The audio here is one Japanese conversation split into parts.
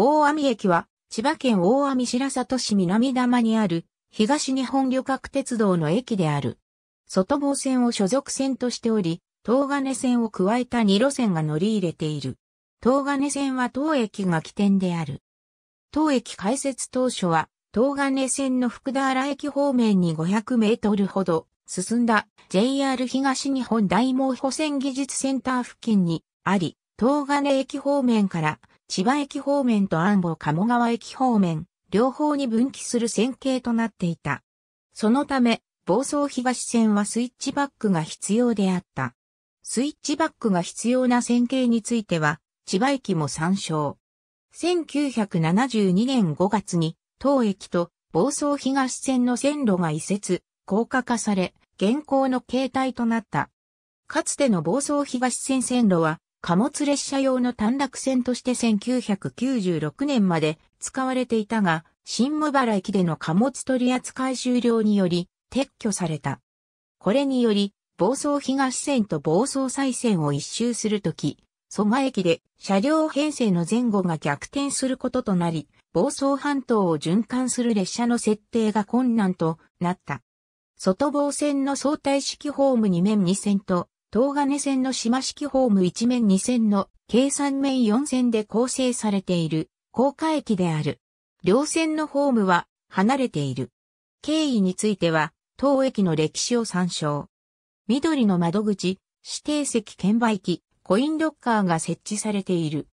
大網駅は、千葉県大網白里市南玉にある、東日本旅客鉄道の駅である。外房線を所属線としており、東金線を加えた2路線が乗り入れている。東金線は当駅が起点である。当駅開設当初は、東金線の福田原駅方面に500メートルほど進んだ JR 東日本大網保線技術センター付近にあり、東金駅方面から千葉駅方面と安保鴨川駅方面、両方に分岐する線形となっていた。そのため、房総東線はスイッチバックが必要であった。スイッチバックが必要な線形については、千葉駅も参照。1972年5月に、当駅と房総東線の線路が移設、高架化され、現行の形態となった。かつての房総東線線路は、貨物列車用の短絡線として1996年まで使われていたが、新茂原駅での貨物取扱終了により撤去された。これにより、房総東線と房総西線を一周するとき、蘇我駅で車両編成の前後が逆転することとなり、房総半島を循環する列車の設定が困難となった。外房線の相対式ホーム2面2線と東金線の島式ホーム1面2線の計3面4線で構成されている高架駅である。両線のホームは離れている。経緯については、当駅の歴史を参照。緑の窓口、指定席券売機、コインロッカーが設置されている。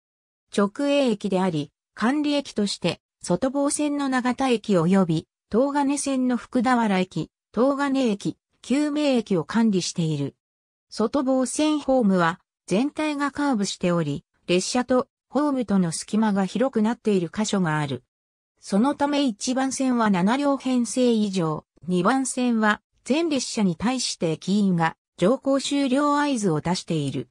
直営駅であり、管理駅として、外房線の長田駅及び、東金線の福田原駅、東金駅、救命駅を管理している。外房線ホームは全体がカーブしており、列車とホームとの隙間が広くなっている箇所がある。そのため1番線は7両編成以上、2番線は全列車に対して駅員が乗降終了合図を出している。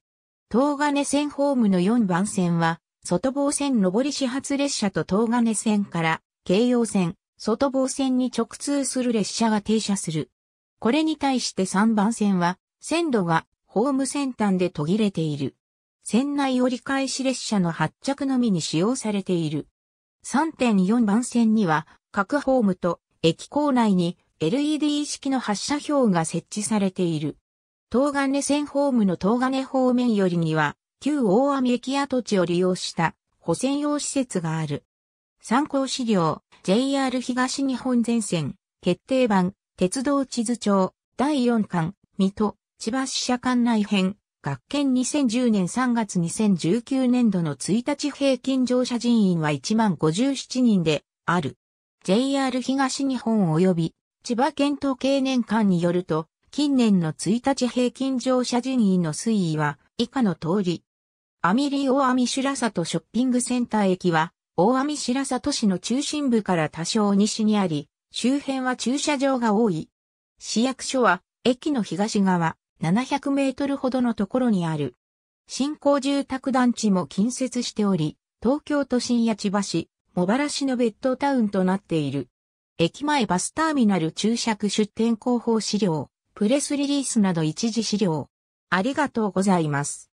東金線ホームの4番線は、外房線上り始発列車と東金線から京葉線、外房線に直通する列車が停車する。これに対して3番線は、線路がホーム先端で途切れている。船内折り返し列車の発着のみに使用されている。3.4番線には各ホームと駅構内に LED 式の発車表が設置されている。東金線ホームの東金方面よりには旧大網駅跡地を利用した保線用施設がある。参考資料 JR 東日本全線決定版鉄道地図帳第4巻水戸千葉支社管内編、学研2010年3月2019年度の1日平均乗車人員は1万57人である。JR 東日本及び千葉県統計年間によると、近年の1日平均乗車人員の推移は以下の通り。アミリ大網白里ショッピングセンター駅は、大網白里市の中心部から多少西にあり、周辺は駐車場が多い。市役所は、駅の東側、700メートルほどのところにある。新興住宅団地も近接しており、東京都心や千葉市、茂原市のベッドタウンとなっている。駅前バスターミナル注釈出店広報資料、プレスリリースなど一時資料。ありがとうございます。